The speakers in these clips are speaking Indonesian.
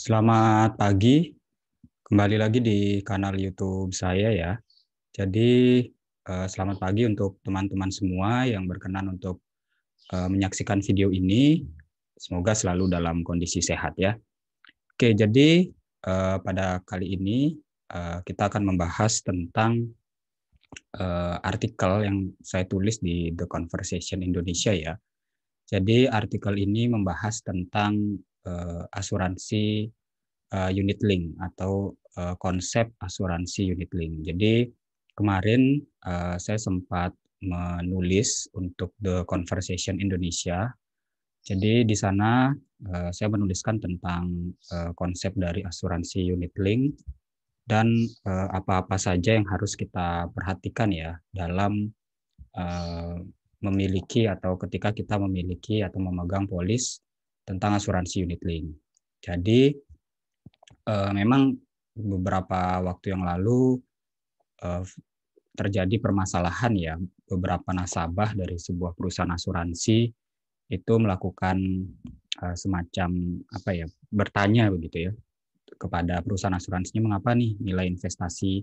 Selamat pagi, kembali lagi di kanal YouTube saya ya. Jadi eh, selamat pagi untuk teman-teman semua yang berkenan untuk eh, menyaksikan video ini. Semoga selalu dalam kondisi sehat ya. Oke, jadi eh, pada kali ini kita akan membahas tentang artikel yang saya tulis di The Conversation Indonesia ya. Jadi artikel ini membahas tentang uh, asuransi uh, unit link atau uh, konsep asuransi unit link. Jadi kemarin uh, saya sempat menulis untuk The Conversation Indonesia. Jadi di sana uh, saya menuliskan tentang uh, konsep dari asuransi unit link dan apa-apa uh, saja yang harus kita perhatikan ya dalam memiliki atau ketika kita memiliki atau memegang polis tentang asuransi unit link. Jadi eh, memang beberapa waktu yang lalu eh, terjadi permasalahan ya beberapa nasabah dari sebuah perusahaan asuransi itu melakukan uh, semacam apa ya bertanya begitu ya kepada perusahaan asuransinya mengapa nih nilai investasi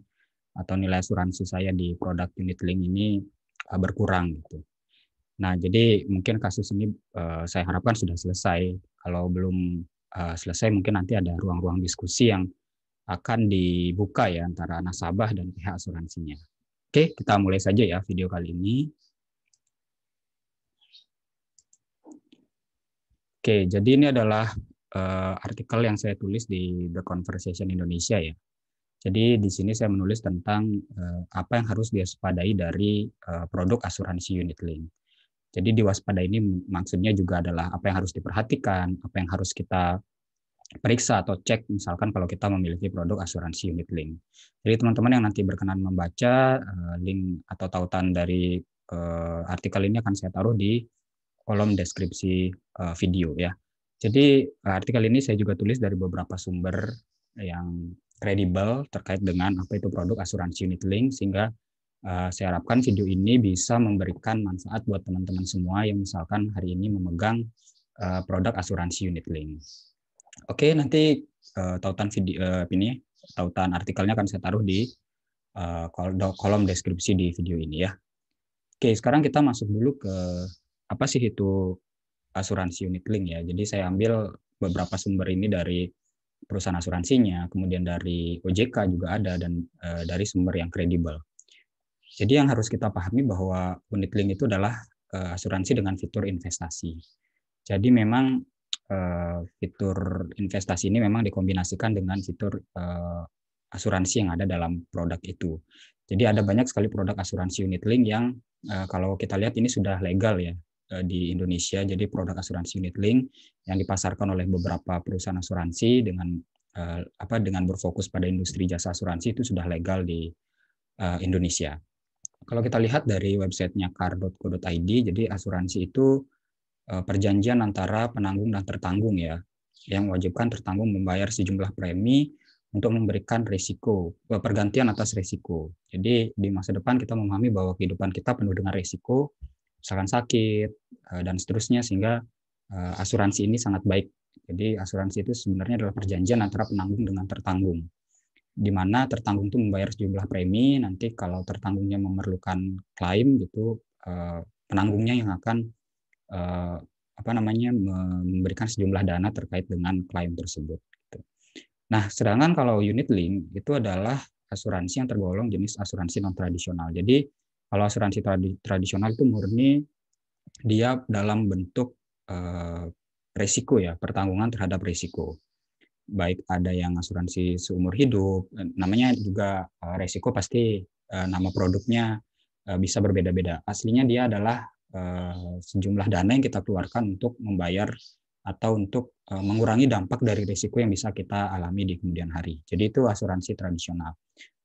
atau nilai asuransi saya di produk unit link ini eh, berkurang gitu. Nah, jadi mungkin kasus ini uh, saya harapkan sudah selesai. Kalau belum uh, selesai, mungkin nanti ada ruang-ruang diskusi yang akan dibuka ya antara nasabah dan pihak asuransinya. Oke, kita mulai saja ya video kali ini. Oke, jadi ini adalah uh, artikel yang saya tulis di The Conversation Indonesia ya. Jadi di sini saya menulis tentang uh, apa yang harus diwaspadai dari uh, produk asuransi unit link. Jadi diwaspada ini maksudnya juga adalah apa yang harus diperhatikan, apa yang harus kita periksa atau cek misalkan kalau kita memiliki produk asuransi unit link. Jadi teman-teman yang nanti berkenan membaca eh, link atau tautan dari eh, artikel ini akan saya taruh di kolom deskripsi eh, video ya. Jadi artikel ini saya juga tulis dari beberapa sumber yang kredibel terkait dengan apa itu produk asuransi unit link sehingga Eh, saya harapkan video ini bisa memberikan manfaat buat teman-teman semua yang misalkan hari ini memegang eh, produk asuransi unit link. Oke, nanti eh, tautan video ini, tautan artikelnya akan saya taruh di kolom deskripsi di video ini ya. Oke, sekarang kita masuk dulu ke apa sih itu asuransi unit link ya. Jadi saya ambil beberapa sumber ini dari perusahaan asuransinya, kemudian dari OJK juga ada dan dari sumber yang kredibel. Jadi yang harus kita pahami bahwa unit link itu adalah uh, asuransi dengan fitur investasi. Jadi memang uh, fitur investasi ini memang dikombinasikan dengan fitur uh, asuransi yang ada dalam produk itu. Jadi ada banyak sekali produk asuransi unit link yang uh, kalau kita lihat ini sudah legal ya di Indonesia. Jadi produk asuransi unit link yang dipasarkan oleh beberapa perusahaan asuransi dengan apa dengan berfokus pada industri jasa asuransi itu sudah legal di Indonesia kalau kita lihat dari websitenya car.co.id, jadi asuransi itu eh, perjanjian antara penanggung dan tertanggung ya, yang wajibkan tertanggung membayar sejumlah premi untuk memberikan risiko, eh, pergantian atas risiko. Jadi di masa depan kita memahami bahwa kehidupan kita penuh dengan risiko, misalkan sakit, eh, dan seterusnya, sehingga asuransi ini sangat baik. Jadi asuransi itu sebenarnya adalah perjanjian antara penanggung dengan tertanggung di mana tertanggung itu membayar sejumlah premi nanti kalau tertanggungnya memerlukan klaim gitu eh, penanggungnya yang akan eh, apa namanya memberikan sejumlah dana terkait dengan klaim tersebut. Gitu. Nah, sedangkan kalau unit link itu adalah asuransi yang tergolong jenis asuransi non tradisional. Jadi kalau asuransi tradisional itu murni dia dalam bentuk eh, resiko ya pertanggungan terhadap resiko baik ada yang asuransi seumur hidup, eh, namanya juga eh, resiko pasti eh, nama produknya bisa berbeda-beda. Aslinya dia adalah sejumlah dana yang kita keluarkan untuk membayar atau untuk mengurangi dampak dari risiko yang bisa kita alami di kemudian hari. Jadi itu asuransi tradisional.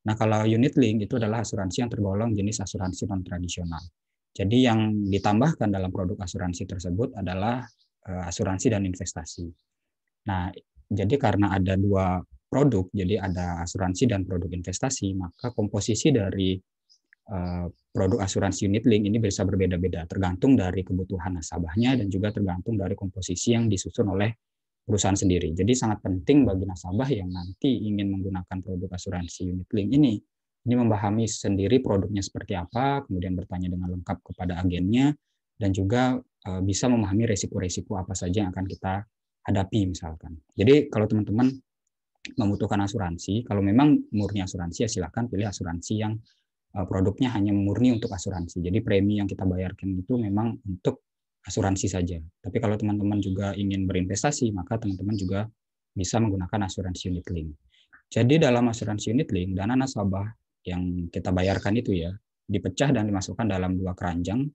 Nah, kalau unit link itu adalah asuransi yang tergolong jenis asuransi non tradisional. Jadi yang ditambahkan dalam produk asuransi tersebut adalah asuransi dan investasi. Nah, jadi karena ada dua produk, jadi ada asuransi dan produk investasi, maka komposisi dari eh, produk asuransi unit link ini bisa berbeda-beda tergantung dari kebutuhan nasabahnya dan juga tergantung dari komposisi yang disusun oleh perusahaan sendiri. Jadi sangat penting bagi nasabah yang nanti ingin menggunakan produk asuransi unit link ini ini memahami sendiri produknya seperti apa, kemudian bertanya dengan lengkap kepada agennya dan juga eh, bisa memahami resiko-resiko apa saja yang akan kita hadapi misalkan. Jadi kalau teman-teman membutuhkan asuransi, kalau memang murni asuransi ya silahkan pilih asuransi yang eh, produknya hanya murni untuk asuransi. Jadi premi yang kita bayarkan itu memang untuk asuransi saja. Tapi kalau teman-teman juga ingin berinvestasi, maka teman-teman juga bisa menggunakan asuransi unit link. Jadi dalam asuransi unit link, dana nasabah yang kita bayarkan itu ya, dipecah dan dimasukkan dalam dua keranjang,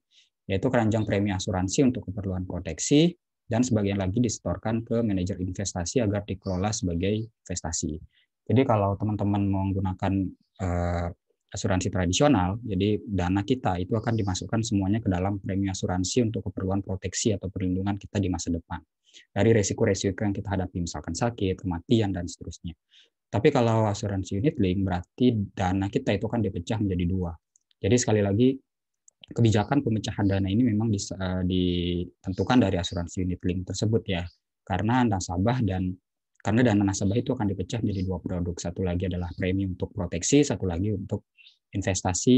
yaitu keranjang premi asuransi untuk keperluan proteksi, dan sebagian lagi disetorkan ke manajer investasi agar dikelola sebagai investasi. Jadi kalau teman-teman menggunakan uh, asuransi tradisional, jadi dana kita itu akan dimasukkan semuanya ke dalam premi asuransi untuk keperluan proteksi atau perlindungan kita di masa depan. Dari resiko-resiko yang kita hadapi, misalkan sakit, kematian, dan seterusnya. Tapi kalau asuransi unit link, berarti dana kita itu akan dipecah menjadi dua. Jadi sekali lagi, kebijakan pemecahan dana ini memang bisa eh, ditentukan dari asuransi unit link tersebut ya karena nasabah dan karena dana nasabah itu akan dipecah menjadi dua produk satu lagi adalah premi untuk proteksi satu lagi untuk investasi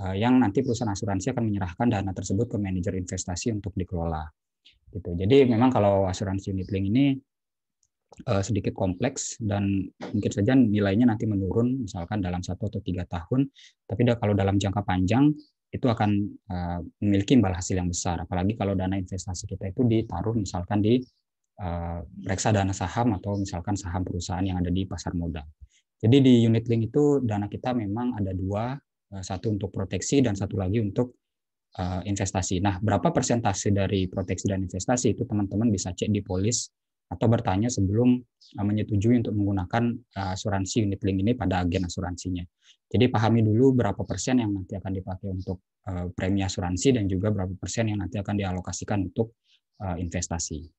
eh, yang nanti perusahaan asuransi akan menyerahkan dana tersebut ke manajer investasi untuk dikelola gitu jadi memang kalau asuransi unit link ini eh, sedikit kompleks dan mungkin saja nilainya nanti menurun misalkan dalam satu atau tiga tahun tapi kalau dalam jangka panjang itu akan uh, memiliki imbal hasil yang besar. Apalagi kalau dana investasi kita itu ditaruh misalkan di uh, eh, dana saham atau misalkan saham perusahaan yang ada di pasar modal. Jadi di unit link itu dana kita memang ada dua, uh, satu untuk proteksi dan satu lagi untuk uh, investasi. Nah, berapa persentase dari proteksi dan investasi itu teman-teman bisa cek di polis atau bertanya sebelum eh, menyetujui untuk menggunakan eh, asuransi unit link ini pada agen asuransinya. Jadi pahami dulu berapa persen yang nanti akan dipakai untuk eh, premi asuransi dan juga berapa persen yang nanti akan dialokasikan untuk investasi.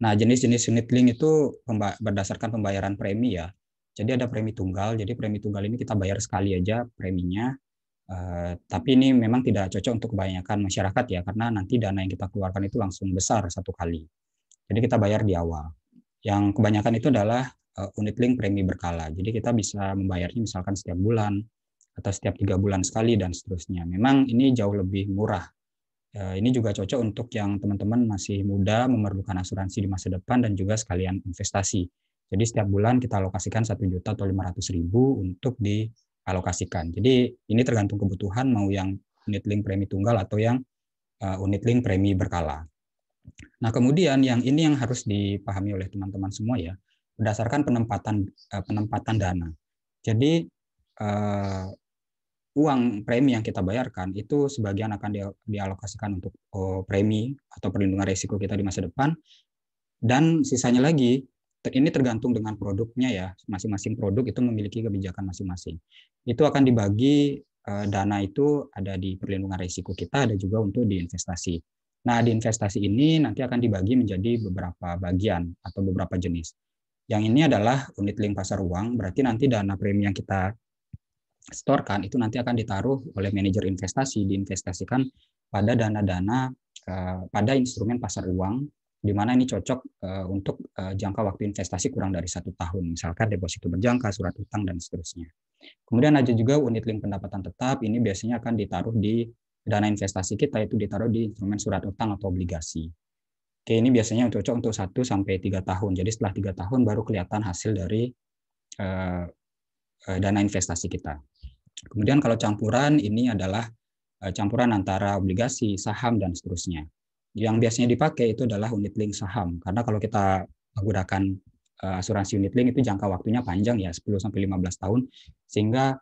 Nah, jenis-jenis unit link itu berdasarkan pembayaran premi ya. Jadi ada premi tunggal. Jadi premi tunggal ini kita bayar sekali aja preminya. Uh, tapi ini memang tidak cocok untuk kebanyakan masyarakat ya karena nanti dana yang kita keluarkan itu langsung besar satu kali. Jadi kita bayar di awal. Yang kebanyakan itu adalah eh, unit link premi berkala. Jadi kita bisa membayarnya misalkan setiap bulan atau setiap tiga bulan sekali dan seterusnya. Memang ini jauh lebih murah. Eh, ini juga cocok untuk yang teman-teman masih muda memerlukan asuransi di masa depan dan juga sekalian investasi. Jadi setiap bulan kita alokasikan satu juta atau lima ratus ribu untuk dialokasikan. Jadi ini tergantung kebutuhan mau yang unit link premi tunggal atau yang eh, unit link premi berkala. Nah, kemudian yang ini yang harus dipahami oleh teman-teman semua ya, berdasarkan penempatan eh, penempatan dana. Jadi uh, uang premi yang kita bayarkan itu sebagian akan dialokasikan untuk oh, premi atau perlindungan risiko kita di masa depan dan sisanya lagi ini tergantung dengan produknya ya masing-masing produk itu memiliki kebijakan masing-masing itu akan dibagi eh, dana itu ada di perlindungan risiko kita ada juga untuk di investasi Nah, di investasi ini nanti akan dibagi menjadi beberapa bagian atau beberapa jenis. Yang ini adalah unit link pasar uang, berarti nanti dana premi yang kita setorkan itu nanti akan ditaruh oleh manajer investasi, diinvestasikan pada dana-dana eh, pada instrumen pasar uang, di mana ini cocok eh, untuk eh, jangka waktu investasi kurang dari satu tahun, misalkan deposito berjangka, surat utang, dan seterusnya. Kemudian ada juga unit link pendapatan tetap, ini biasanya akan ditaruh di dana investasi kita itu ditaruh di instrumen surat utang atau obligasi. Oke, ini biasanya cocok untuk 1 sampai 3 tahun. Jadi setelah 3 tahun baru kelihatan hasil dari uh, dana investasi kita. Kemudian kalau campuran ini adalah eh, campuran antara obligasi, saham dan seterusnya. Yang biasanya dipakai itu adalah unit link saham karena kalau kita menggunakan asuransi unit link itu jangka waktunya panjang ya 10 sampai 15 tahun sehingga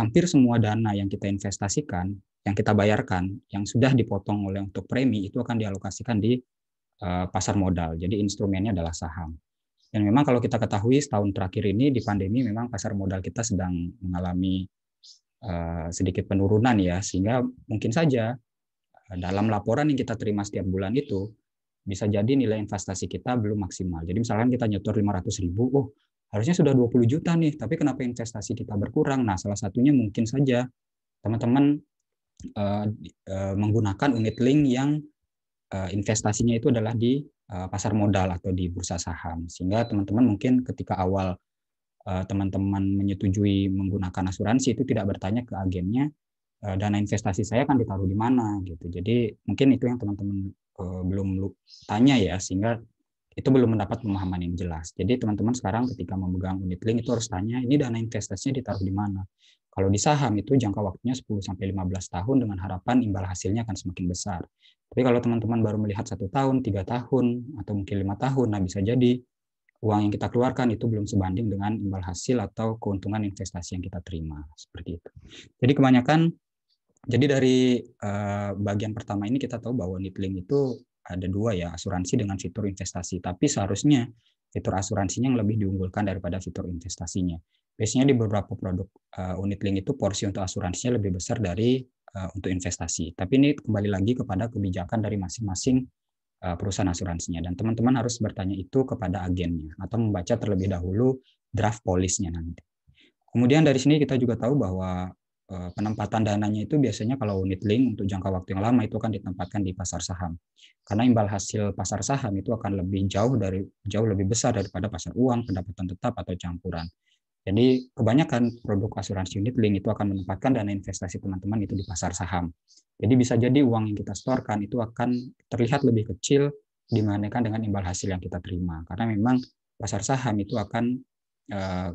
hampir semua dana yang kita investasikan yang kita bayarkan, yang sudah dipotong oleh untuk premi itu akan dialokasikan di uh, pasar modal. Jadi instrumennya adalah saham. Dan memang kalau kita ketahui setahun terakhir ini di pandemi memang pasar modal kita sedang mengalami uh, sedikit penurunan ya, sehingga mungkin saja eh, dalam laporan yang kita terima setiap bulan itu bisa jadi nilai investasi kita belum maksimal. Jadi misalkan kita nyetor 500 ribu, oh harusnya sudah 20 juta nih, tapi kenapa investasi kita berkurang? Nah salah satunya mungkin saja teman-teman Eh, eh, menggunakan unit link yang eh, investasinya itu adalah di pasar modal atau di bursa saham. Sehingga teman-teman mungkin ketika awal teman-teman menyetujui menggunakan asuransi itu tidak bertanya ke agennya dana investasi saya akan ditaruh di mana gitu. Jadi mungkin itu yang teman-teman belum tanya ya sehingga itu belum mendapat pemahaman yang jelas. Jadi teman-teman sekarang ketika memegang unit link itu harus tanya ini dana investasinya ditaruh di mana. Kalau di saham itu jangka waktunya 10 sampai 15 tahun dengan harapan imbal hasilnya akan semakin besar. Tapi kalau teman-teman baru melihat satu tahun, tiga tahun, atau mungkin lima tahun, nah bisa jadi uang yang kita keluarkan itu belum sebanding dengan imbal hasil atau keuntungan investasi yang kita terima seperti itu. Jadi kebanyakan, jadi dari eh, bagian pertama ini kita tahu bahwa nipling itu ada dua ya asuransi dengan fitur investasi tapi seharusnya fitur asuransinya yang lebih diunggulkan daripada fitur investasinya biasanya di beberapa produk uh, unit link itu porsi untuk asuransinya lebih besar dari uh, untuk investasi tapi ini kembali lagi kepada kebijakan dari masing-masing uh, perusahaan asuransinya dan teman-teman harus bertanya itu kepada agennya atau membaca terlebih dahulu draft polisnya nanti kemudian dari sini kita juga tahu bahwa Eh, penempatan dananya itu biasanya kalau unit link untuk jangka waktu yang lama itu akan ditempatkan di pasar saham. Karena imbal hasil pasar saham itu akan lebih jauh dari jauh lebih besar daripada pasar uang, pendapatan tetap atau campuran. Jadi kebanyakan produk asuransi unit link itu akan menempatkan dana investasi teman-teman itu di pasar saham. Jadi bisa jadi uang yang kita setorkan itu akan terlihat lebih kecil dibandingkan dengan imbal hasil yang kita terima. Karena memang pasar saham itu akan eh,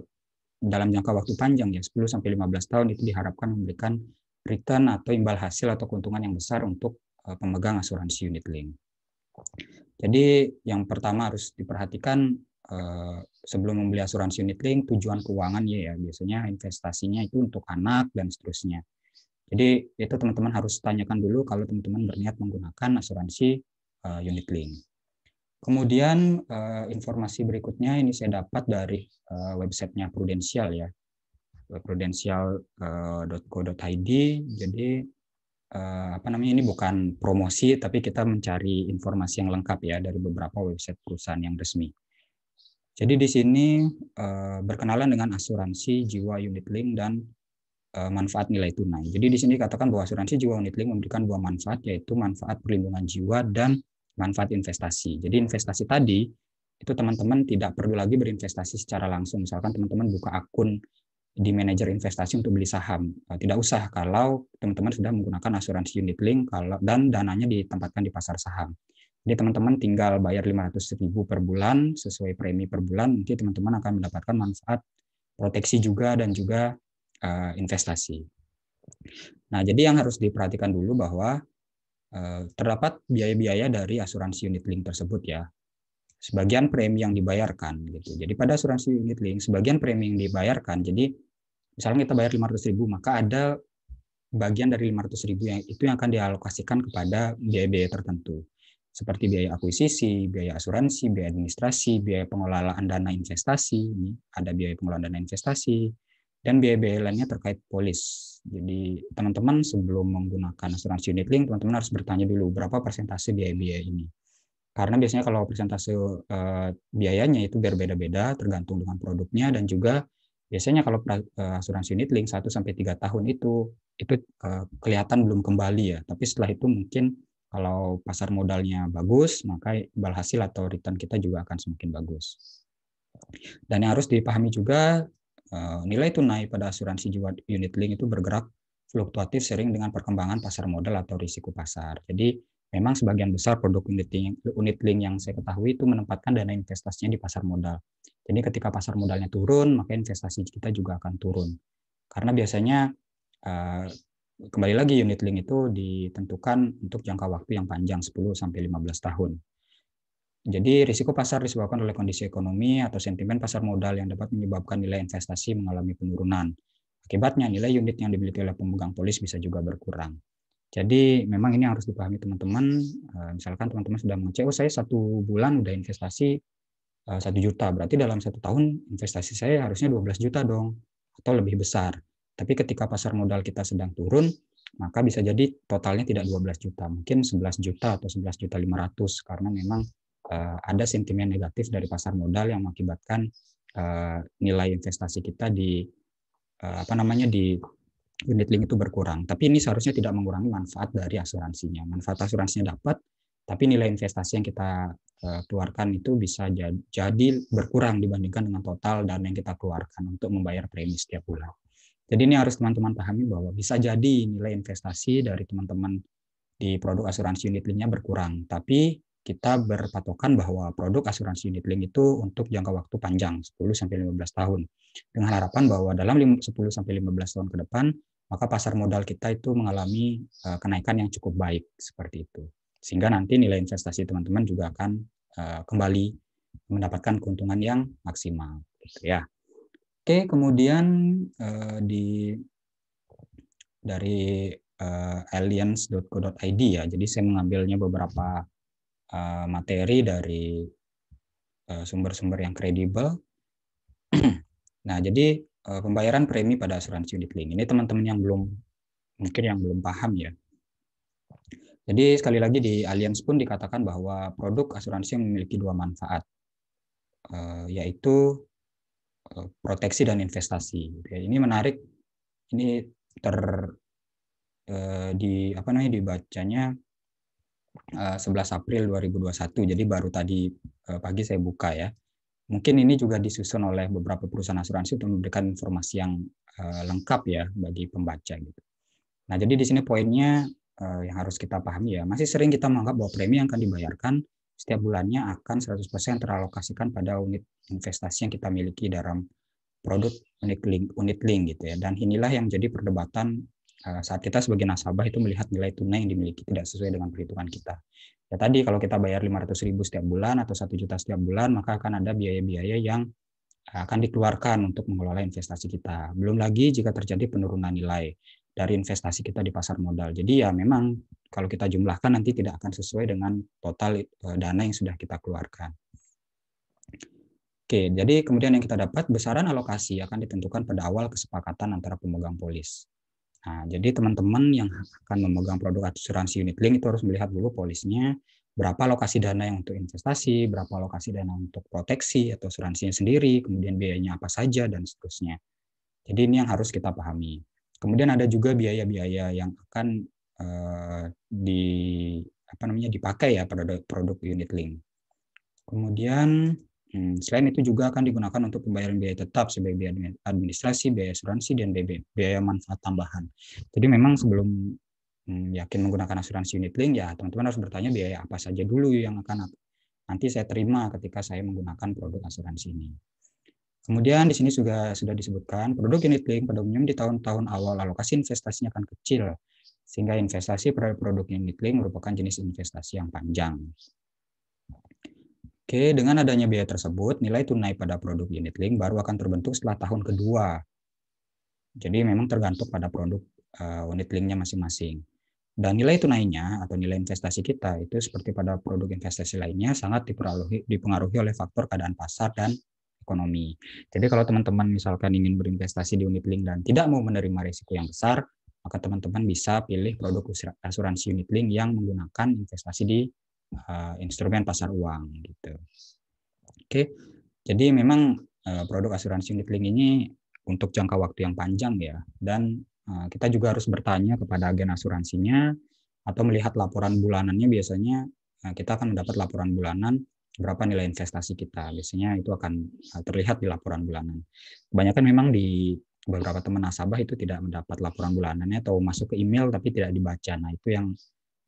dalam jangka waktu panjang ya 10 sampai 15 tahun itu diharapkan memberikan return atau imbal hasil atau keuntungan yang besar untuk eh, pemegang asuransi unit link. Jadi yang pertama harus diperhatikan eh, sebelum membeli asuransi unit link tujuan keuangan ya, ya biasanya investasinya itu untuk anak dan seterusnya. Jadi itu teman-teman harus tanyakan dulu kalau teman-teman berniat menggunakan asuransi eh, unit link. Kemudian eh, informasi berikutnya ini saya dapat dari uh, websitenya Prudential ya, eh, prudential.co.id. Jadi apa namanya ini bukan promosi, tapi kita mencari informasi yang lengkap ya dari beberapa website perusahaan yang resmi. Jadi di sini berkenalan dengan asuransi jiwa unit link dan manfaat nilai tunai. Jadi di sini katakan bahwa asuransi jiwa unit link memberikan dua manfaat yaitu manfaat perlindungan jiwa dan manfaat investasi. Jadi investasi tadi itu teman-teman tidak perlu lagi berinvestasi secara langsung. Misalkan teman-teman buka akun di manajer investasi untuk beli saham. Eh, tidak usah kalau teman-teman sudah menggunakan asuransi unit link kalau dan dananya ditempatkan di pasar saham. Jadi teman-teman tinggal bayar 500 ribu per bulan sesuai premi per bulan, nanti teman-teman akan mendapatkan manfaat proteksi juga dan juga uh, investasi. Nah, jadi yang harus diperhatikan dulu bahwa Eh, terdapat biaya-biaya dari asuransi unit link tersebut ya. Sebagian premi yang dibayarkan gitu. Jadi pada asuransi unit link sebagian premi yang dibayarkan. Jadi misalnya kita bayar ribu maka ada bagian dari ribu yang itu yang akan dialokasikan kepada biaya-biaya tertentu. Seperti biaya akuisisi, biaya asuransi, biaya administrasi, biaya pengelolaan dana investasi, ini ada biaya pengelolaan dana investasi, dan biaya-biaya lainnya terkait polis. Jadi teman-teman sebelum menggunakan asuransi unit link, teman-teman harus bertanya dulu berapa persentase biaya-biaya ini. Karena biasanya kalau persentase uh, biayanya itu berbeda-beda tergantung dengan produknya dan juga biasanya kalau eh, asuransi unit link 1 sampai 3 tahun itu itu uh, kelihatan belum kembali ya. Tapi setelah itu mungkin kalau pasar modalnya bagus, maka imbal hasil atau return kita juga akan semakin bagus. Dan yang harus dipahami juga Eh, nilai tunai pada asuransi jiwa unit link itu bergerak fluktuatif sering dengan perkembangan pasar modal atau risiko pasar. Jadi memang sebagian besar produk unit link, yang saya ketahui itu menempatkan dana investasinya di pasar modal. Jadi ketika pasar modalnya turun, maka investasi kita juga akan turun. Karena biasanya eh, kembali lagi unit link itu ditentukan untuk jangka waktu yang panjang 10 sampai 15 tahun. Jadi risiko pasar disebabkan oleh kondisi ekonomi atau sentimen pasar modal yang dapat menyebabkan nilai investasi mengalami penurunan. Akibatnya nilai unit yang dimiliki oleh pemegang polis bisa juga berkurang. Jadi memang ini harus dipahami teman-teman. Eh, misalkan teman-teman sudah meng oh saya satu bulan udah investasi eh, satu juta, berarti dalam satu tahun investasi saya harusnya 12 juta dong atau lebih besar. Tapi ketika pasar modal kita sedang turun, maka bisa jadi totalnya tidak 12 juta, mungkin 11 juta atau 11 juta 500 karena memang uh, ada sentimen negatif dari pasar modal yang mengakibatkan uh, nilai investasi kita di uh, apa namanya di unit link itu berkurang. Tapi ini seharusnya tidak mengurangi manfaat dari asuransinya. Manfaat asuransinya dapat, tapi nilai investasi yang kita keluarkan itu bisa jadi, jadi berkurang dibandingkan dengan total dana yang kita keluarkan untuk membayar premi setiap bulan. Jadi ini harus teman-teman pahami bahwa bisa jadi nilai investasi dari teman-teman di produk asuransi unit linknya berkurang, tapi kita berpatokan bahwa produk asuransi unit link itu untuk jangka waktu panjang 10 sampai 15 tahun. Dengan harapan bahwa dalam 10 sampai 15 tahun ke depan maka pasar modal kita itu mengalami eh, kenaikan yang cukup baik seperti itu. Sehingga nanti nilai investasi teman-teman juga akan eh, kembali mendapatkan keuntungan yang maksimal gitu ya. Oke, kemudian eh, di dari uh, aliens.co.id ya. Jadi saya mengambilnya beberapa Eh, materi dari eh, sumber-sumber yang kredibel. nah, jadi eh, pembayaran premi pada asuransi unit link ini teman-teman yang belum mungkin yang belum paham ya. Jadi sekali lagi di Allianz pun dikatakan bahwa produk asuransi memiliki dua manfaat, yaitu proteksi dan investasi. Ya, ini menarik, ini ter di apa namanya dibacanya 11 eh, April 2021. Jadi baru tadi eh, pagi saya buka ya. Mungkin ini juga disusun oleh beberapa perusahaan asuransi untuk memberikan informasi yang eh, lengkap ya bagi pembaca gitu. Nah, jadi di sini poinnya yang harus kita pahami ya, masih sering kita menganggap bahwa premi yang akan dibayarkan setiap bulannya akan 100% teralokasikan pada unit investasi yang kita miliki dalam produk unit link, unit link gitu ya. Dan inilah yang jadi perdebatan Eh, saat kita sebagai nasabah itu melihat nilai tunai yang dimiliki tidak sesuai dengan perhitungan kita. Ya tadi kalau kita bayar 500 ribu setiap bulan atau satu juta setiap bulan, maka akan ada biaya-biaya yang eh, akan dikeluarkan untuk mengelola investasi kita. Belum lagi jika terjadi penurunan nilai dari investasi kita di pasar modal. Jadi ya memang kalau kita jumlahkan nanti tidak akan sesuai dengan total eh, dana yang sudah kita keluarkan. Oke, jadi kemudian yang kita dapat besaran alokasi akan ditentukan pada awal kesepakatan antara pemegang polis. Nah, jadi teman-teman yang akan memegang produk asuransi unit link itu harus melihat dulu polisnya, berapa lokasi dana yang untuk investasi, berapa lokasi dana untuk proteksi atau asuransinya sendiri, kemudian biayanya apa saja, dan seterusnya. Jadi ini yang harus kita pahami. Kemudian ada juga biaya-biaya yang akan eh, di apa namanya dipakai ya produk produk unit link. Kemudian Hmm, selain itu juga akan digunakan untuk pembayaran biaya tetap sebagai biaya administrasi, biaya asuransi, dan biaya, manfaat tambahan. Jadi memang sebelum hmm, yakin menggunakan asuransi unit link, ya teman-teman harus bertanya biaya apa saja dulu yang akan nanti saya terima ketika saya menggunakan produk asuransi ini. Kemudian di sini juga sudah disebutkan produk unit link pada umumnya di tahun-tahun awal alokasi investasinya akan kecil sehingga investasi produk unit link merupakan jenis investasi yang panjang. Oke, dengan adanya biaya tersebut, nilai tunai pada produk unit link baru akan terbentuk setelah tahun kedua. Jadi memang tergantung pada produk uh, unit linknya masing-masing. Dan nilai tunainya atau nilai investasi kita itu seperti pada produk investasi lainnya sangat dipengaruhi, dipengaruhi oleh faktor keadaan pasar dan ekonomi. Jadi kalau teman-teman misalkan ingin berinvestasi di unit link dan tidak mau menerima risiko yang besar, maka teman-teman bisa pilih produk asuransi unit link yang menggunakan investasi di Eh, instrumen pasar uang gitu. Oke, jadi memang eh, produk asuransi unit link ini untuk jangka waktu yang panjang ya dan eh, kita juga harus bertanya kepada agen asuransinya atau melihat laporan bulanannya biasanya kita akan mendapat laporan bulanan berapa nilai investasi kita. Biasanya itu akan terlihat di laporan bulanan. Kebanyakan memang di beberapa teman nasabah itu tidak mendapat laporan bulanannya atau masuk ke email tapi tidak dibaca. Nah, itu yang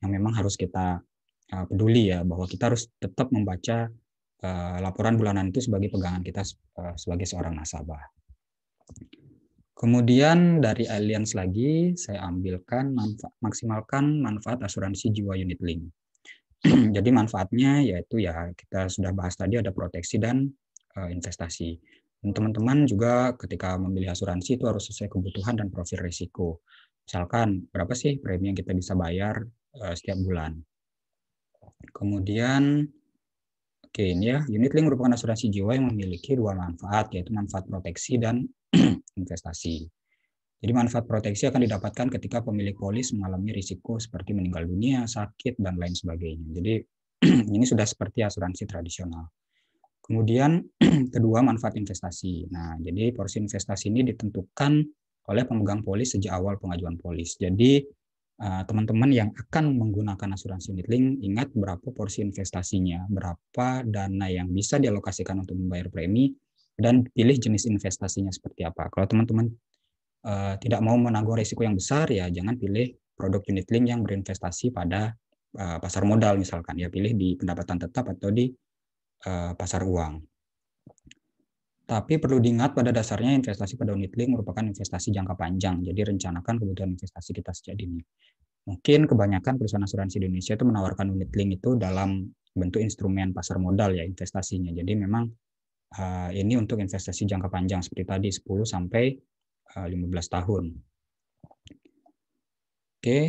yang memang harus kita Uh, peduli ya bahwa kita harus tetap membaca uh, laporan bulanan itu sebagai pegangan kita uh, sebagai seorang nasabah. Kemudian dari Allianz lagi saya ambilkan manfa maksimalkan manfaat asuransi jiwa unit link. Jadi manfaatnya yaitu ya kita sudah bahas tadi ada proteksi dan uh, investasi. Teman-teman juga ketika memilih asuransi itu harus sesuai kebutuhan dan profil risiko. Misalkan berapa sih premi yang kita bisa bayar uh, setiap bulan. Kemudian, oke okay, ini ya, unit link merupakan asuransi jiwa yang memiliki dua manfaat, yaitu manfaat proteksi dan investasi. Jadi manfaat proteksi akan didapatkan ketika pemilik polis mengalami risiko seperti meninggal dunia, sakit, dan lain sebagainya. Jadi ini sudah seperti asuransi tradisional. Kemudian kedua manfaat investasi. Nah, jadi porsi investasi ini ditentukan oleh pemegang polis sejak awal pengajuan polis. Jadi Eh, teman-teman yang akan menggunakan asuransi unit-link ingat berapa porsi investasinya, berapa dana yang bisa dialokasikan untuk membayar premi, dan pilih jenis investasinya seperti apa. Kalau teman-teman uh, tidak mau menanggung risiko yang besar, ya jangan pilih produk unit link yang berinvestasi pada uh, pasar modal misalkan, ya pilih di pendapatan tetap atau di uh, pasar uang. Tapi perlu diingat pada dasarnya investasi pada unit link merupakan investasi jangka panjang, jadi rencanakan kebutuhan investasi kita sejak dini. Mungkin kebanyakan perusahaan asuransi Indonesia itu menawarkan unit link itu dalam bentuk instrumen pasar modal ya investasinya. Jadi memang uh, ini untuk investasi jangka panjang seperti tadi 10 sampai uh, eh, 15 tahun. Oke,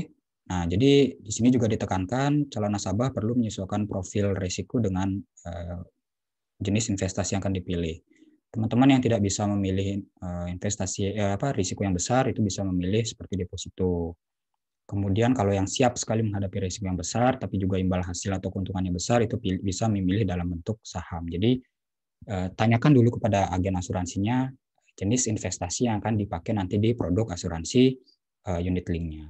nah jadi di sini juga ditekankan calon nasabah perlu menyesuaikan profil risiko dengan uh, jenis investasi yang akan dipilih teman-teman yang tidak bisa memilih eh, investasi eh, apa risiko yang besar itu bisa memilih seperti deposito. Kemudian kalau yang siap sekali menghadapi risiko yang besar tapi juga imbal hasil atau keuntungannya besar itu bisa memilih dalam bentuk saham. Jadi eh, tanyakan dulu kepada agen asuransinya jenis investasi yang akan dipakai nanti di produk asuransi eh, unit linknya.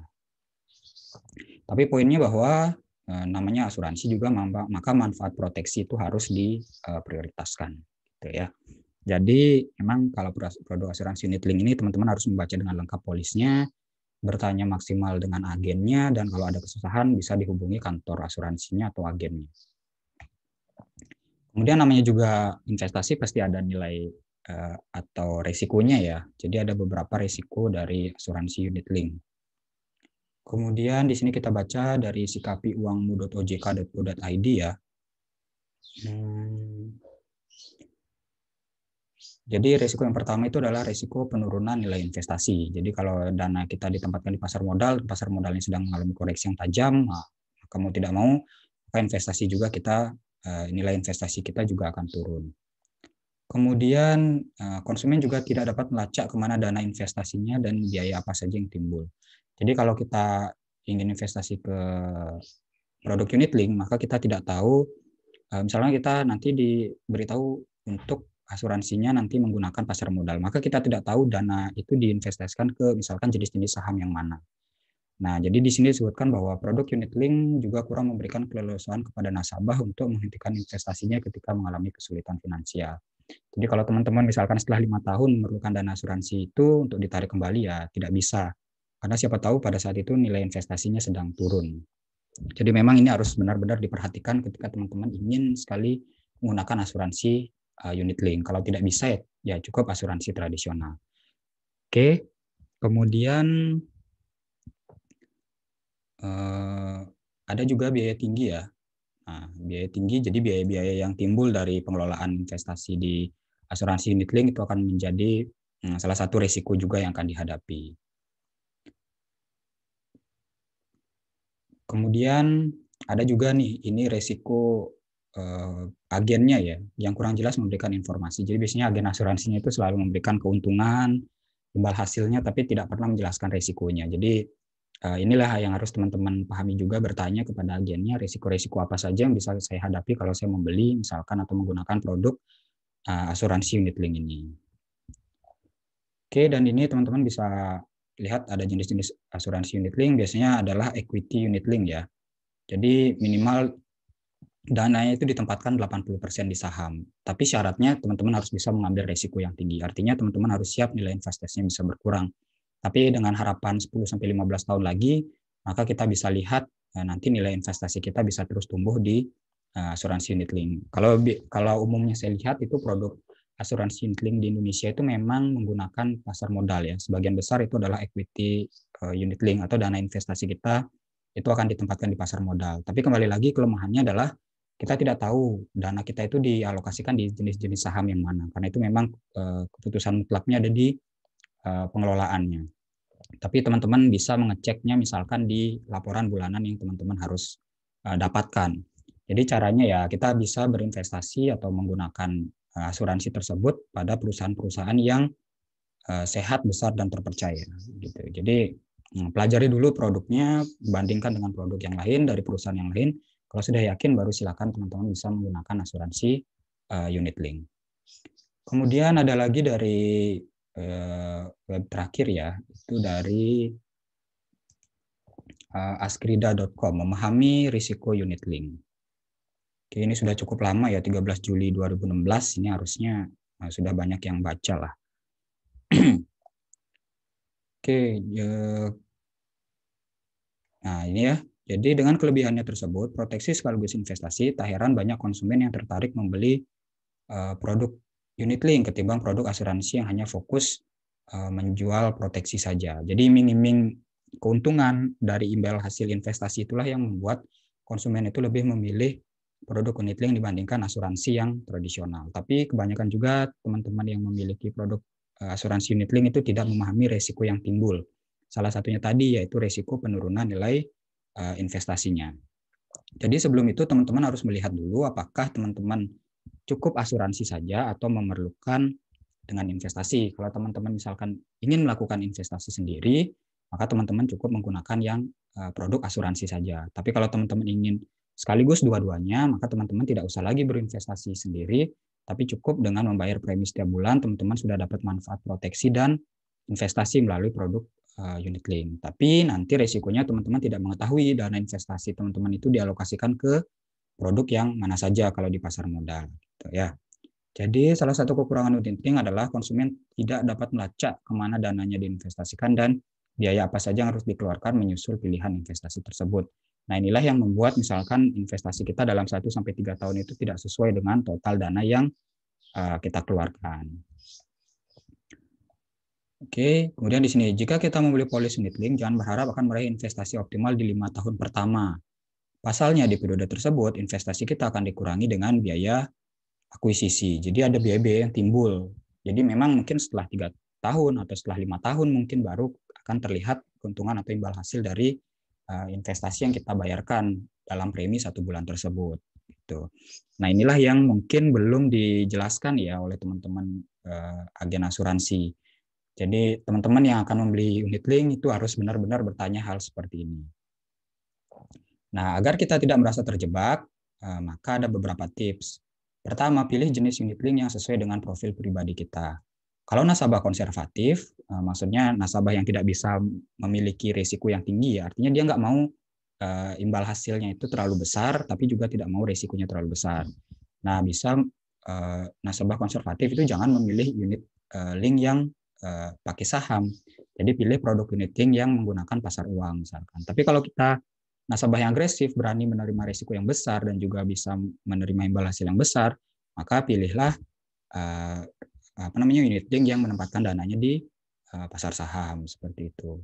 Tapi poinnya bahwa eh, namanya asuransi juga maka manfaat proteksi itu harus diprioritaskan eh, gitu ya. Jadi memang kalau produk asuransi unit link ini teman-teman harus membaca dengan lengkap polisnya, bertanya maksimal dengan agennya, dan kalau ada kesusahan bisa dihubungi kantor asuransinya atau agennya. Kemudian namanya juga investasi pasti ada nilai eh, atau resikonya ya. Jadi ada beberapa resiko dari asuransi unit link. Kemudian di sini kita baca dari sikapi uangmu.ojk.go.id ya. Hmm, jadi risiko yang pertama itu adalah risiko penurunan nilai investasi. Jadi kalau dana kita ditempatkan di pasar modal, pasar modalnya sedang mengalami koreksi yang tajam, ah, maka mau tidak mau, maka investasi juga kita eh, nilai investasi kita juga akan turun. Kemudian eh, konsumen juga tidak dapat melacak kemana dana investasinya dan biaya apa saja yang timbul. Jadi kalau kita ingin investasi ke produk unit link, maka kita tidak tahu, eh, misalnya kita nanti diberitahu untuk asuransinya nanti menggunakan pasar modal. Maka kita tidak tahu dana itu diinvestasikan ke misalkan jenis-jenis saham yang mana. Nah, jadi di sini disebutkan bahwa produk unit link juga kurang memberikan keleluasaan kepada nasabah untuk menghentikan investasinya ketika mengalami kesulitan finansial. Jadi kalau teman-teman misalkan setelah lima tahun memerlukan dana asuransi itu untuk ditarik kembali ya tidak bisa. Karena siapa tahu pada saat itu nilai investasinya sedang turun. Jadi memang ini harus benar-benar diperhatikan ketika teman-teman ingin sekali menggunakan asuransi Uh, unit link. Kalau tidak bisa ya, ya cukup asuransi tradisional. Oke, kemudian uh, ada juga biaya tinggi ya. Nah, biaya tinggi jadi biaya-biaya yang timbul dari pengelolaan investasi di asuransi unit link itu akan menjadi um, salah satu risiko juga yang akan dihadapi. Kemudian ada juga nih ini resiko uh, agennya ya yang kurang jelas memberikan informasi. Jadi biasanya agen asuransinya itu selalu memberikan keuntungan, imbal hasilnya tapi tidak pernah menjelaskan resikonya. Jadi uh, inilah yang harus teman-teman pahami juga bertanya kepada agennya resiko-resiko apa saja yang bisa saya hadapi kalau saya membeli misalkan atau menggunakan produk uh, asuransi unit link ini. Oke, dan ini teman-teman bisa lihat ada jenis-jenis asuransi unit link biasanya adalah equity unit link ya. Jadi minimal dananya itu ditempatkan 80% di saham. Tapi syaratnya teman-teman harus bisa mengambil resiko yang tinggi. Artinya teman-teman harus siap nilai investasinya bisa berkurang. Tapi dengan harapan 10 15 tahun lagi, maka kita bisa lihat eh, nanti nilai investasi kita bisa terus tumbuh di eh, asuransi unit link. Kalau kalau umumnya saya lihat itu produk asuransi unit link di Indonesia itu memang menggunakan pasar modal ya. Sebagian besar itu adalah equity eh, unit link atau dana investasi kita itu akan ditempatkan di pasar modal. Tapi kembali lagi kelemahannya adalah kita tidak tahu dana kita itu dialokasikan di jenis-jenis saham yang mana karena itu memang eh, keputusan mutlaknya ada di eh, pengelolaannya tapi teman-teman bisa mengeceknya misalkan di laporan bulanan yang teman-teman harus eh, dapatkan jadi caranya ya kita bisa berinvestasi atau menggunakan asuransi tersebut pada perusahaan-perusahaan yang sehat besar dan terpercaya gitu. jadi hmm, pelajari dulu produknya bandingkan dengan produk yang lain dari perusahaan yang lain kalau sudah yakin, baru silakan teman-teman bisa menggunakan asuransi uh, unit link. Kemudian ada lagi dari uh, web terakhir ya, itu dari uh, eh, askrida.com, memahami risiko unit link. Oke, ini sudah cukup lama ya, 13 Juli 2016, ini harusnya uh, sudah banyak yang baca lah. Oke, ya. nah ini ya jadi dengan kelebihannya tersebut, proteksi sekaligus investasi, tak heran banyak konsumen yang tertarik membeli uh, produk unit link ketimbang produk asuransi yang hanya fokus uh, menjual proteksi saja. Jadi iming keuntungan dari imbal hasil investasi itulah yang membuat konsumen itu lebih memilih produk unit link dibandingkan asuransi yang tradisional. Tapi kebanyakan juga teman-teman yang memiliki produk eh, asuransi unit link itu tidak memahami resiko yang timbul. Salah satunya tadi yaitu resiko penurunan nilai Eh, investasinya. Jadi sebelum itu teman-teman harus melihat dulu apakah teman-teman cukup asuransi saja atau memerlukan dengan investasi. Kalau teman-teman misalkan ingin melakukan investasi sendiri, maka teman-teman cukup menggunakan yang eh, produk asuransi saja. Tapi kalau teman-teman ingin sekaligus dua-duanya, maka teman-teman tidak usah lagi berinvestasi sendiri, tapi cukup dengan membayar premi setiap bulan, teman-teman sudah dapat manfaat proteksi dan investasi melalui produk Eh, unit link. Tapi nanti resikonya teman-teman tidak mengetahui dana investasi teman-teman itu dialokasikan ke produk yang mana saja kalau di pasar modal gitu ya. Jadi salah satu kekurangan unit link adalah konsumen tidak dapat melacak kemana dananya diinvestasikan dan biaya apa saja yang harus dikeluarkan menyusul pilihan investasi tersebut. Nah inilah yang membuat misalkan investasi kita dalam 1-3 tahun itu tidak sesuai dengan total dana yang eh, kita keluarkan. Oke, kemudian di sini jika kita membeli polis unit link, jangan berharap akan meraih investasi optimal di lima tahun pertama. Pasalnya di periode tersebut investasi kita akan dikurangi dengan biaya akuisisi. Jadi ada biaya-biaya yang timbul. Jadi memang mungkin setelah tiga tahun atau setelah lima tahun mungkin baru akan terlihat keuntungan atau imbal hasil dari eh, investasi yang kita bayarkan dalam premi satu bulan tersebut. Gitu. Nah inilah yang mungkin belum dijelaskan ya oleh teman-teman eh, agen asuransi jadi teman-teman yang akan membeli unit link itu harus benar-benar bertanya hal seperti ini. Nah, agar kita tidak merasa terjebak, eh, maka ada beberapa tips. Pertama, pilih jenis unit link yang sesuai dengan profil pribadi kita. Kalau nasabah konservatif, eh, maksudnya nasabah yang tidak bisa memiliki risiko yang tinggi, artinya dia nggak mau eh, imbal hasilnya itu terlalu besar, tapi juga tidak mau risikonya terlalu besar. Nah, bisa nasabah konservatif itu jangan memilih unit link yang Eh, pakai saham. Jadi pilih produk link yang menggunakan pasar uang misalkan. Tapi kalau kita nasabah yang agresif, berani menerima risiko yang besar dan juga bisa menerima imbal hasil yang besar, maka pilihlah uh, apa namanya unit link yang menempatkan dananya di uh, pasar saham seperti itu.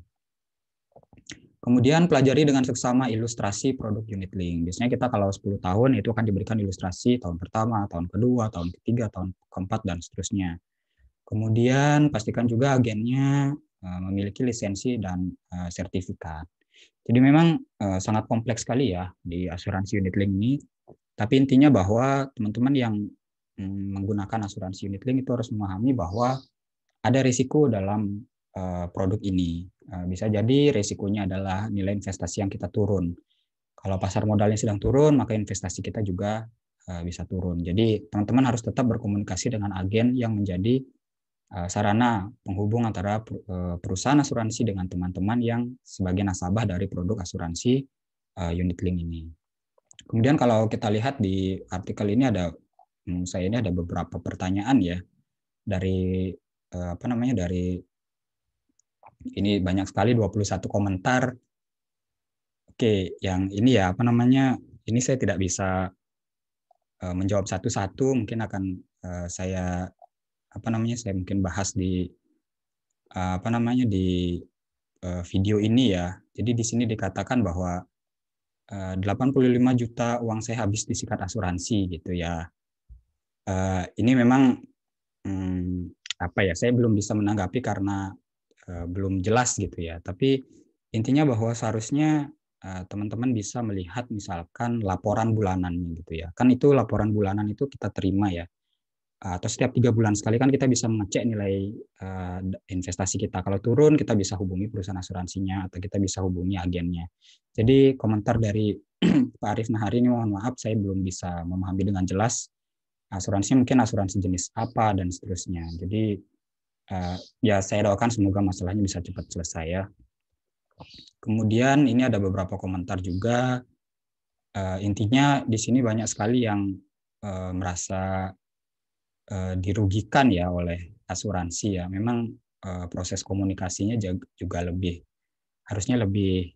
Kemudian pelajari dengan seksama ilustrasi produk unit link. Biasanya kita kalau 10 tahun itu akan diberikan ilustrasi tahun pertama, tahun kedua, tahun ketiga, tahun keempat dan seterusnya. Kemudian pastikan juga agennya eh, memiliki lisensi dan eh, sertifikat. Jadi memang eh, sangat kompleks sekali ya di asuransi unit link ini. Tapi intinya bahwa teman-teman yang mm, menggunakan asuransi unit link itu harus memahami bahwa ada risiko dalam produk ini. Bisa jadi risikonya adalah nilai investasi yang kita turun. Kalau pasar modalnya sedang turun, maka investasi kita juga bisa turun. Jadi teman-teman harus tetap berkomunikasi dengan agen yang menjadi Eh, sarana penghubung antara eh, perusahaan asuransi dengan teman-teman yang sebagai nasabah dari produk asuransi eh, unit link ini. Kemudian kalau kita lihat di artikel ini ada saya ini ada beberapa pertanyaan ya dari apa namanya dari ini banyak sekali 21 komentar. Oke, yang ini ya apa namanya? Ini saya tidak bisa menjawab satu-satu, mungkin akan saya apa namanya saya mungkin bahas di eh, apa namanya di eh, video ini ya. Jadi di sini dikatakan bahwa 85 eh, juta uang saya habis disikat asuransi gitu ya. ini memang hmm, apa ya? Saya belum bisa menanggapi karena belum jelas gitu ya. Tapi intinya bahwa seharusnya teman-teman bisa melihat misalkan laporan bulanannya gitu ya. Kan itu laporan bulanan itu kita terima ya atau setiap tiga bulan sekali kan kita bisa mengecek nilai uh, investasi kita. Kalau turun kita bisa hubungi perusahaan asuransinya atau kita bisa hubungi agennya. Jadi komentar dari Pak Arif hari ini mohon maaf saya belum bisa memahami dengan jelas asuransi mungkin asuransi jenis apa dan seterusnya. Jadi uh, ya saya doakan semoga masalahnya bisa cepat selesai ya. Kemudian ini ada beberapa komentar juga. Uh, intinya di sini banyak sekali yang uh, merasa Eh, dirugikan ya oleh asuransi ya memang uh, proses komunikasinya juga lebih harusnya lebih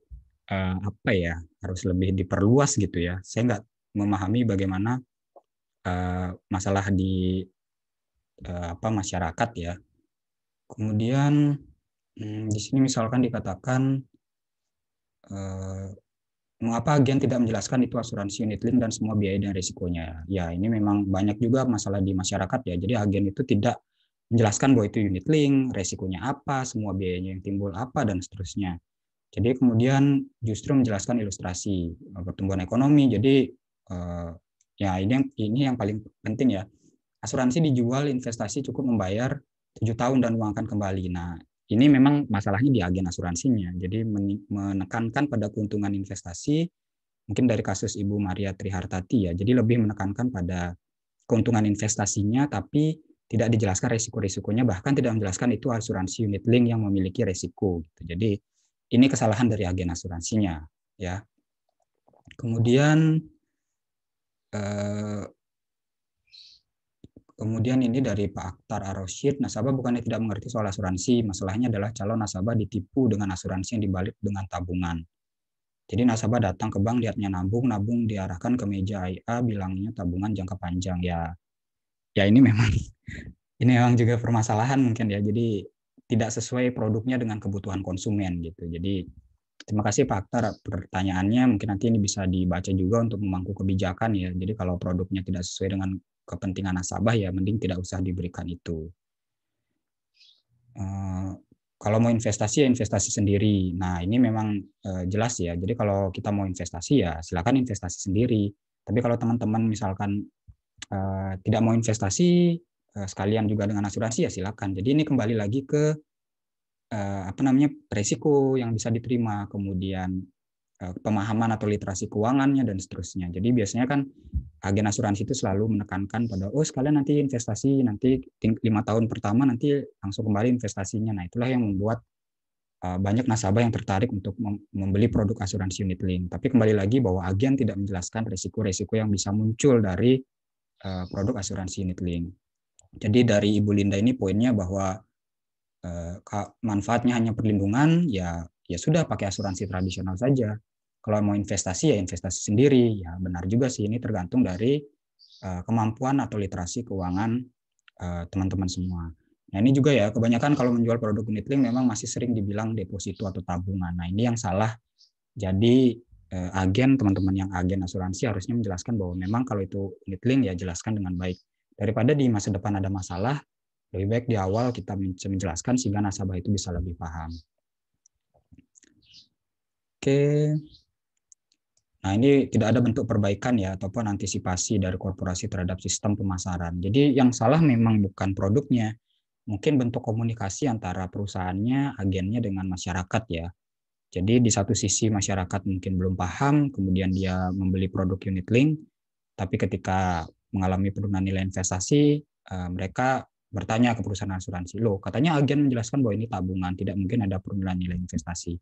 uh, apa ya harus lebih diperluas gitu ya saya nggak memahami bagaimana uh, masalah di uh, apa masyarakat ya kemudian hmm, di sini misalkan dikatakan uh, mengapa agen tidak menjelaskan itu asuransi unit link dan semua biaya dan risikonya. Ya, ini memang banyak juga masalah di masyarakat ya. Jadi agen itu tidak menjelaskan bahwa itu unit link, risikonya apa, semua biayanya yang timbul apa dan seterusnya. Jadi kemudian justru menjelaskan ilustrasi eh, pertumbuhan ekonomi. Jadi eh, ya ini yang ini yang paling penting ya. Asuransi dijual investasi cukup membayar tujuh tahun dan uangkan kembali. Nah, ini memang masalahnya di agen asuransinya. Jadi menekankan pada keuntungan investasi, mungkin dari kasus Ibu Maria Trihartati ya. Jadi lebih menekankan pada keuntungan investasinya, tapi tidak dijelaskan resiko-resikonya, bahkan tidak menjelaskan itu asuransi unit link yang memiliki resiko. Gitu. Jadi ini kesalahan dari agen asuransinya, ya. Kemudian eh, Kemudian ini dari Pak Akhtar Aroshid, nasabah bukannya tidak mengerti soal asuransi, masalahnya adalah calon nasabah ditipu dengan asuransi yang dibalik dengan tabungan. Jadi nasabah datang ke bank, lihatnya nabung, nabung diarahkan ke meja IA, bilangnya tabungan jangka panjang. Ya, ya ini memang ini memang juga permasalahan mungkin ya. Jadi tidak sesuai produknya dengan kebutuhan konsumen gitu. Jadi terima kasih Pak Akhtar pertanyaannya. Mungkin nanti ini bisa dibaca juga untuk memangku kebijakan ya. Jadi kalau produknya tidak sesuai dengan kepentingan nasabah ya mending tidak usah diberikan itu. Uh, kalau mau investasi ya investasi sendiri. Nah ini memang uh, jelas ya. Jadi kalau kita mau investasi ya silakan investasi sendiri. Tapi kalau teman-teman misalkan uh, tidak mau investasi uh, sekalian juga dengan asuransi ya silakan. Jadi ini kembali lagi ke uh, apa namanya resiko yang bisa diterima, kemudian Eh, pemahaman atau literasi keuangannya dan seterusnya. Jadi biasanya kan agen asuransi itu selalu menekankan pada oh sekalian nanti investasi nanti lima tahun pertama nanti langsung kembali investasinya. Nah itulah yang membuat eh, banyak nasabah yang tertarik untuk membeli produk asuransi unit link. Tapi kembali lagi bahwa agen tidak menjelaskan risiko-risiko yang bisa muncul dari eh, produk asuransi unit link. Jadi dari Ibu Linda ini poinnya bahwa manfaatnya hanya perlindungan, ya ya sudah pakai asuransi tradisional saja. Kalau mau investasi ya investasi sendiri. Ya benar juga sih ini tergantung dari eh, kemampuan atau literasi keuangan eh, teman-teman semua. Nah ini juga ya kebanyakan kalau menjual produk unit link memang masih sering dibilang deposito atau tabungan. Nah ini yang salah. Jadi eh, agen teman-teman yang agen asuransi harusnya menjelaskan bahwa memang kalau itu unit link ya jelaskan dengan baik. Daripada di masa depan ada masalah, lebih baik di awal kita menjelaskan sehingga nasabah itu bisa lebih paham. Oke. Nah, ini tidak ada bentuk perbaikan ya ataupun antisipasi dari korporasi terhadap sistem pemasaran. Jadi yang salah memang bukan produknya. Mungkin bentuk komunikasi antara perusahaannya, agennya dengan masyarakat ya. Jadi di satu sisi masyarakat mungkin belum paham, kemudian dia membeli produk unit link, tapi ketika mengalami penurunan nilai investasi, eh, mereka bertanya ke perusahaan asuransi, loh katanya agen menjelaskan bahwa ini tabungan, tidak mungkin ada penurunan nilai investasi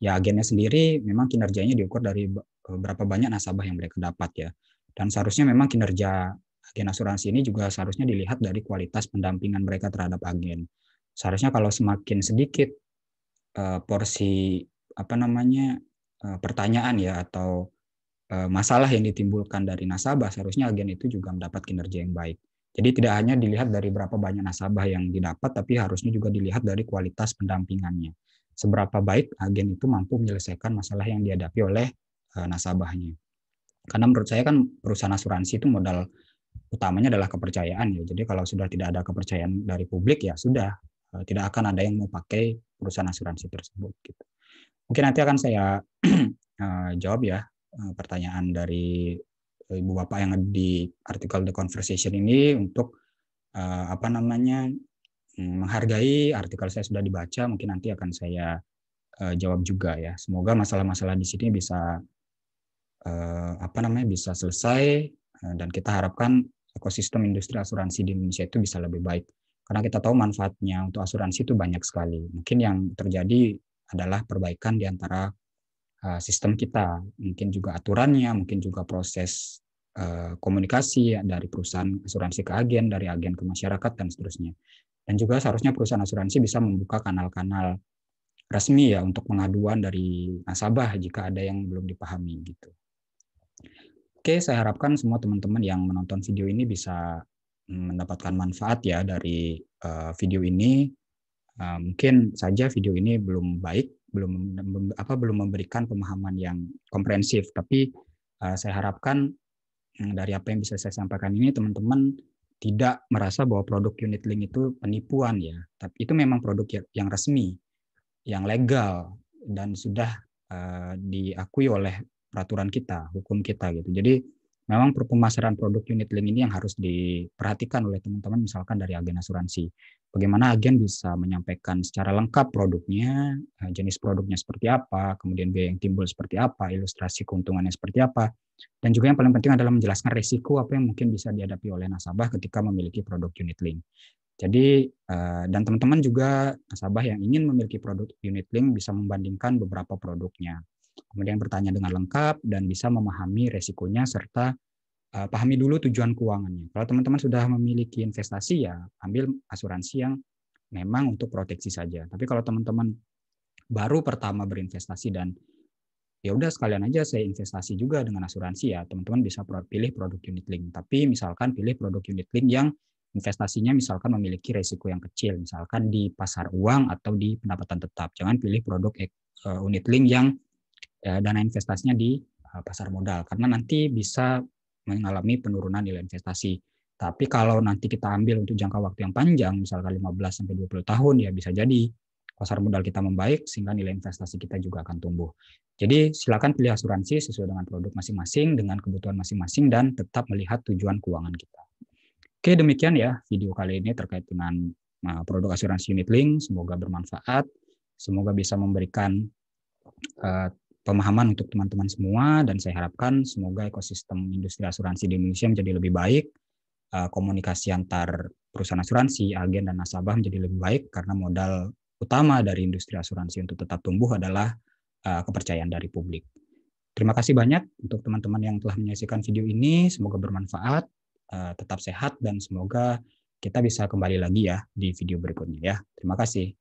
ya agennya sendiri memang kinerjanya diukur dari eh, berapa banyak nasabah yang mereka dapat ya. Dan seharusnya memang kinerja agen asuransi ini juga seharusnya dilihat dari kualitas pendampingan mereka terhadap agen. Seharusnya kalau semakin sedikit uh, porsi apa namanya uh, pertanyaan ya atau uh, masalah yang ditimbulkan dari nasabah, seharusnya agen itu juga mendapat kinerja yang baik. Jadi tidak hanya dilihat dari berapa banyak nasabah yang didapat, tapi harusnya juga dilihat dari kualitas pendampingannya seberapa baik agen itu mampu menyelesaikan masalah yang dihadapi oleh eh, nasabahnya. Karena menurut saya kan perusahaan asuransi itu modal utamanya adalah kepercayaan ya. Jadi kalau sudah tidak ada kepercayaan dari publik ya sudah eh, tidak akan ada yang mau pakai perusahaan asuransi tersebut gitu. Mungkin nanti akan saya eh, jawab ya pertanyaan dari ibu bapak yang di artikel The Conversation ini untuk apa namanya Hmm, menghargai artikel saya sudah dibaca mungkin nanti akan saya uh, jawab juga ya semoga masalah-masalah di sini bisa uh, apa namanya bisa selesai uh, dan kita harapkan ekosistem industri asuransi di Indonesia itu bisa lebih baik karena kita tahu manfaatnya untuk asuransi itu banyak sekali mungkin yang terjadi adalah perbaikan di antara uh, sistem kita mungkin juga aturannya mungkin juga proses komunikasi dari perusahaan asuransi ke agen, dari agen ke masyarakat dan seterusnya. Dan juga seharusnya perusahaan asuransi bisa membuka kanal-kanal resmi ya untuk pengaduan dari nasabah jika ada yang belum dipahami gitu. Oke, saya harapkan semua teman-teman yang menonton video ini bisa mm, mendapatkan manfaat ya dari eh, video ini. Eh, mungkin saja video ini belum baik, belum apa belum memberikan pemahaman yang komprehensif, tapi eh, saya harapkan mm, dari apa yang bisa saya sampaikan ini teman-teman tidak merasa bahwa produk unit link itu penipuan ya. Tapi itu memang produk ya, yang resmi, yang legal dan sudah uh, diakui oleh peraturan kita, hukum kita gitu. Jadi memang pemasaran produk unit link ini yang harus diperhatikan oleh teman-teman misalkan dari agen asuransi bagaimana agen bisa menyampaikan secara lengkap produknya, eh, jenis produknya seperti apa, kemudian biaya yang timbul seperti apa, ilustrasi keuntungannya seperti apa, dan juga yang paling penting adalah menjelaskan risiko apa yang mungkin bisa dihadapi oleh nasabah ketika memiliki produk unit link. Jadi, eh, dan teman-teman juga nasabah yang ingin memiliki produk unit link bisa membandingkan beberapa produknya. Kemudian bertanya dengan lengkap dan bisa memahami resikonya serta Eh, pahami dulu tujuan keuangannya. Kalau teman-teman sudah memiliki investasi ya ambil asuransi yang memang untuk proteksi saja. Tapi kalau teman-teman baru pertama berinvestasi dan ya udah sekalian aja saya investasi juga dengan asuransi ya teman-teman bisa pilih produk unit link. Tapi misalkan pilih produk unit link yang investasinya misalkan memiliki resiko yang kecil misalkan di pasar uang atau di pendapatan tetap. Jangan pilih produk eh, unit link yang eh, dana investasinya di pasar modal karena nanti bisa mengalami penurunan nilai investasi. Tapi kalau nanti kita ambil untuk jangka waktu yang panjang, misalkan 15 sampai 20 tahun ya bisa jadi pasar modal kita membaik sehingga nilai investasi kita juga akan tumbuh. Jadi silakan pilih asuransi sesuai dengan produk masing-masing dengan kebutuhan masing-masing dan tetap melihat tujuan keuangan kita. Oke, demikian ya video kali ini terkait dengan eh, produk asuransi unit link. Semoga bermanfaat. Semoga bisa memberikan eh, pemahaman untuk teman-teman semua dan saya harapkan semoga ekosistem industri asuransi di Indonesia menjadi lebih baik, eh, komunikasi antar perusahaan asuransi, agen dan nasabah menjadi lebih baik karena modal utama dari industri asuransi untuk tetap tumbuh adalah eh, kepercayaan dari publik. Terima kasih banyak untuk teman-teman yang telah menyaksikan video ini, semoga bermanfaat, eh, tetap sehat dan semoga kita bisa kembali lagi ya di video berikutnya ya. Terima kasih.